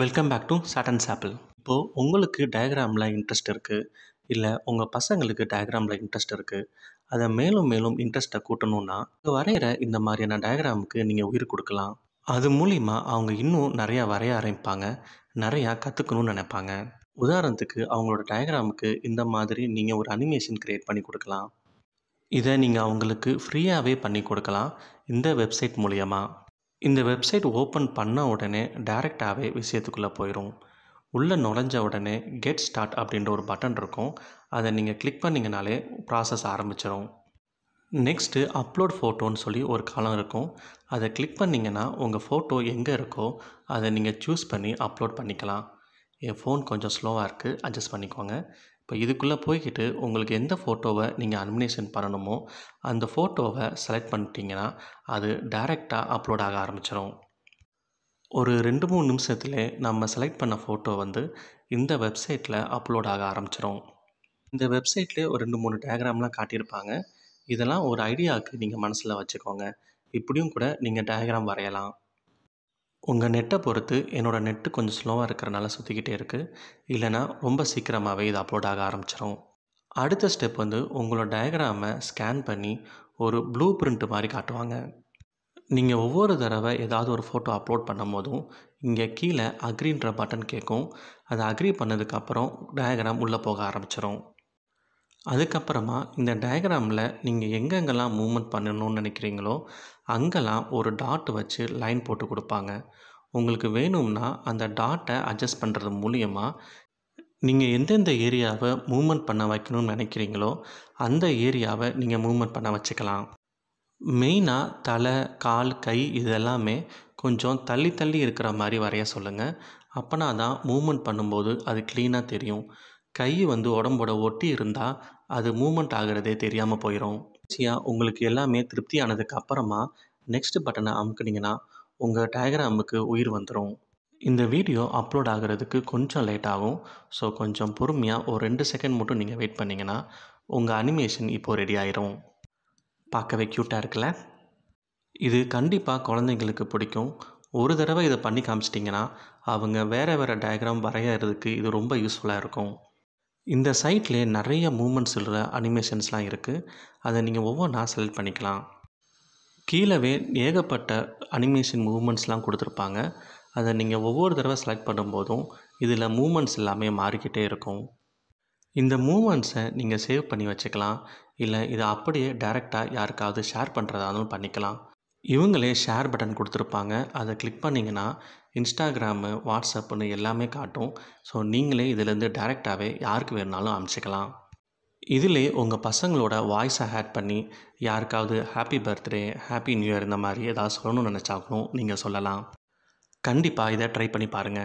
welcome back to சாட்டன் சாப்பிள் இப்போது உங்களுக்கு டயக்ராமில் இன்ட்ரெஸ்ட் இருக்குது இல்லை உங்கள் பசங்களுக்கு டயக்ராமில் இன்ட்ரெஸ்ட் இருக்குது அதை மேலும் மேலும் இன்ட்ரெஸ்ட்டை கூட்டணும்னா வரைகிற இந்த மாதிரியான டயக்ராமுக்கு நீங்கள் உயிர் கொடுக்கலாம் அது மூலிமா அவங்க இன்னும் நிறையா வரைய ஆரம்பிப்பாங்க நிறையா கற்றுக்கணும்னு நினைப்பாங்க உதாரணத்துக்கு அவங்களோட டயக்ராமுக்கு இந்த மாதிரி நீங்கள் ஒரு அனிமேஷன் க்ரியேட் பண்ணி கொடுக்கலாம் இதை நீங்கள் அவங்களுக்கு ஃப்ரீயாகவே பண்ணி கொடுக்கலாம் இந்த வெப்சைட் மூலியமாக இந்த வெப்சைட் ஓப்பன் பண்ண உடனே டேரெக்டாகவே விஷயத்துக்குள்ளே போயிடும் உள்ளே நுழைஞ்ச உடனே கெட் ஸ்டார்ட் அப்படின்ற ஒரு பட்டன் இருக்கும் அதை நீங்கள் கிளிக் பண்ணிங்கனாலே ப்ராசஸ் ஆரம்பிச்சிடும் நெக்ஸ்ட்டு அப்லோட் ஃபோட்டோன்னு சொல்லி ஒரு காலம் இருக்கும் அதை கிளிக் பண்ணிங்கன்னா உங்கள் ஃபோட்டோ எங்கே இருக்கோ அதை நீங்கள் சூஸ் பண்ணி அப்லோட் பண்ணிக்கலாம் என் ஃபோன் கொஞ்சம் ஸ்லோவாக இருக்குது அட்ஜஸ்ட் பண்ணிக்கோங்க இப்போ இதுக்குள்ளே போய்கிட்டு உங்களுக்கு எந்த ஃபோட்டோவை நீங்கள் அனிமினேஷன் பண்ணணுமோ அந்த ஃபோட்டோவை செலக்ட் பண்ணிட்டீங்கன்னா அது டைரெக்டாக அப்லோட் ஆக ஆரம்பிச்சிடும் ஒரு ரெண்டு மூணு நிமிஷத்தில் நம்ம செலக்ட் பண்ண ஃபோட்டோ வந்து இந்த வெப்சைட்டில் அப்லோட் ஆக ஆரம்பிச்சிடும் இந்த வெப்சைட்லேயே ஒரு ரெண்டு மூணு டயக்ராம்லாம் காட்டியிருப்பாங்க இதெல்லாம் ஒரு ஐடியாவுக்கு நீங்கள் மனசில் வச்சுக்கோங்க இப்படியும் கூட நீங்கள் டயக்ராம் வரையலாம் உங்கள் நெட்டை பொறுத்து என்னோடய நெட்டு கொஞ்சம் ஸ்லோவாக இருக்கிறனால சுற்றிக்கிட்டே இருக்குது இல்லைனா ரொம்ப சீக்கிரமாகவே இது அப்லோட் ஆக ஆரம்பிச்சிடும் அடுத்த ஸ்டெப் வந்து உங்களோட டயக்ராமை ஸ்கேன் பண்ணி ஒரு ப்ளூ பிரிண்ட் மாதிரி காட்டுவாங்க நீங்கள் ஒவ்வொரு தடவை ஏதாவது ஒரு ஃபோட்டோ அப்லோட் பண்ணும் போதும் இங்கே கீழே அக்ரின்ற பட்டன் கேட்கும் அதை அக்ரி பண்ணதுக்கப்புறம் டயக்ராம் உள்ளே போக ஆரம்பிச்சிடும் அதுக்கப்புறமா இந்த டயக்ராமில் நீங்கள் எங்கெங்கெல்லாம் மூமெண்ட் பண்ணணும்னு நினைக்கிறீங்களோ அங்கெல்லாம் ஒரு டாட் வச்சு லைன் போட்டு கொடுப்பாங்க உங்களுக்கு வேணும்னா அந்த டாட்டை அட்ஜஸ்ட் பண்ணுறது மூலியமாக நீங்கள் எந்தெந்த ஏரியாவை மூமெண்ட் பண்ண வைக்கணும்னு நினைக்கிறீங்களோ அந்த ஏரியாவை நீங்கள் மூமெண்ட் பண்ண வச்சுக்கலாம் மெயினாக தலை கால் கை இதெல்லாமே கொஞ்சம் தள்ளி தள்ளி இருக்கிற மாதிரி வரைய சொல்லுங்கள் அப்போனா தான் மூமெண்ட் பண்ணும்போது அது க்ளீனாக தெரியும் கை வந்து உடம்போட ஒட்டி இருந்தால் அது மூமெண்ட் ஆகிறதே தெரியாமல் போயிடும் ஈஸியாக உங்களுக்கு எல்லாமே ஆனதுக்கு அப்புறமா நெக்ஸ்ட் பட்டனை அமுக்குனீங்கன்னா உங்கள் டயக்ராமுக்கு உயிர் வந்துடும் இந்த வீடியோ அப்லோட் ஆகிறதுக்கு கொஞ்சம் லேட் ஆகும் ஸோ கொஞ்சம் பொறுமையாக ஒரு ரெண்டு செகண்ட் மட்டும் நீங்கள் வெயிட் பண்ணிங்கன்னா உங்கள் அனிமேஷன் இப்போது ரெடி ஆயிரும் பார்க்கவே க்யூட்டாக இருக்குல்ல இது கண்டிப்பாக குழந்தைங்களுக்கு பிடிக்கும் ஒரு தடவை இதை பண்ணி காமிச்சிட்டிங்கன்னா அவங்க வேறு வேறு டயக்ராம் வரையறதுக்கு இது ரொம்ப யூஸ்ஃபுல்லாக இருக்கும் இந்த சைட்டில் நிறைய மூமெண்ட்ஸ் சொல்கிற அனிமேஷன்ஸ்லாம் இருக்குது அதை நீங்கள் ஒவ்வொன்றா செலக்ட் பண்ணிக்கலாம் கீழவே ஏகப்பட்ட அனிமேஷன் மூமெண்ட்ஸ்லாம் கொடுத்துருப்பாங்க அதை நீங்கள் ஒவ்வொரு தடவை செலக்ட் பண்ணும்போதும் இதில் மூமெண்ட்ஸ் எல்லாமே மாறிக்கிட்டே இருக்கும் இந்த மூமெண்ட்ஸை நீங்கள் சேவ் பண்ணி வச்சுக்கலாம் இல்லை இதை அப்படியே டைரெக்டாக யாருக்காவது ஷேர் பண்ணுறதாலும் பண்ணிக்கலாம் இவங்களே ஷேர் பட்டன் கொடுத்துருப்பாங்க அதை கிளிக் பண்ணிங்கன்னா இன்ஸ்டாகிராமு வாட்ஸ்அப்புன்னு எல்லாமே காட்டும் ஸோ நீங்களே இதிலேருந்து டைரெக்டாகவே யாருக்கு வேணுனாலும் அனுப்பிச்சிக்கலாம் இதிலே உங்கள் பசங்களோட வாய்ஸை ஆட் பண்ணி யாருக்காவது happy birthday happy new year இந்த மாதிரி ஏதாவது சொல்லணும்னு நினச்சாக்கணும் நீங்கள் சொல்லலாம் கண்டிப்பாக இதை ட்ரை பண்ணி பாருங்கள்